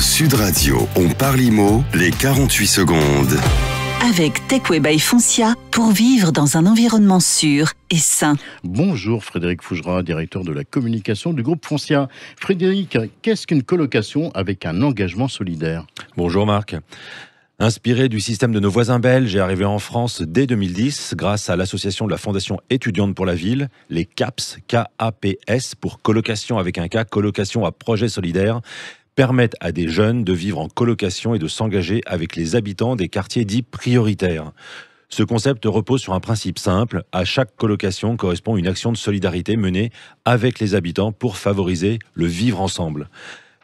Sud Radio, on parle IMO, les 48 secondes. Avec Techway by Foncia pour vivre dans un environnement sûr et sain. Bonjour Frédéric Fougera, directeur de la communication du groupe Foncia. Frédéric, qu'est-ce qu'une colocation avec un engagement solidaire Bonjour Marc. Inspiré du système de nos voisins belges j'ai arrivé en France dès 2010 grâce à l'association de la Fondation étudiante pour la ville, les CAPS, k a pour colocation avec un cas colocation à projet solidaire, permettent à des jeunes de vivre en colocation et de s'engager avec les habitants des quartiers dits prioritaires. Ce concept repose sur un principe simple. À chaque colocation correspond une action de solidarité menée avec les habitants pour favoriser le vivre ensemble.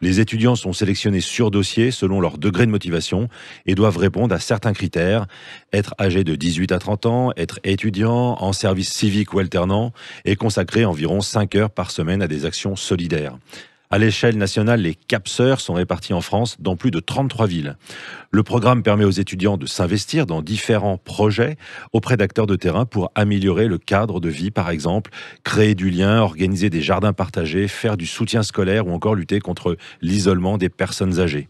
Les étudiants sont sélectionnés sur dossier selon leur degré de motivation et doivent répondre à certains critères. Être âgé de 18 à 30 ans, être étudiant, en service civique ou alternant et consacrer environ 5 heures par semaine à des actions solidaires. À l'échelle nationale, les capseurs sont répartis en France dans plus de 33 villes. Le programme permet aux étudiants de s'investir dans différents projets auprès d'acteurs de terrain pour améliorer le cadre de vie, par exemple, créer du lien, organiser des jardins partagés, faire du soutien scolaire ou encore lutter contre l'isolement des personnes âgées.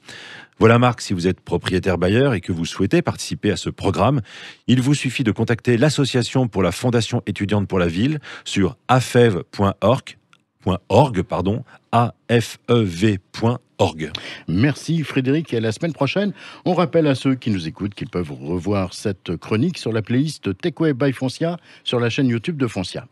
Voilà Marc, si vous êtes propriétaire bailleur et que vous souhaitez participer à ce programme, il vous suffit de contacter l'association pour la Fondation étudiante pour la ville sur afev.org pardon, Merci Frédéric et à la semaine prochaine. On rappelle à ceux qui nous écoutent qu'ils peuvent revoir cette chronique sur la playlist Techway by Foncia sur la chaîne YouTube de Foncia.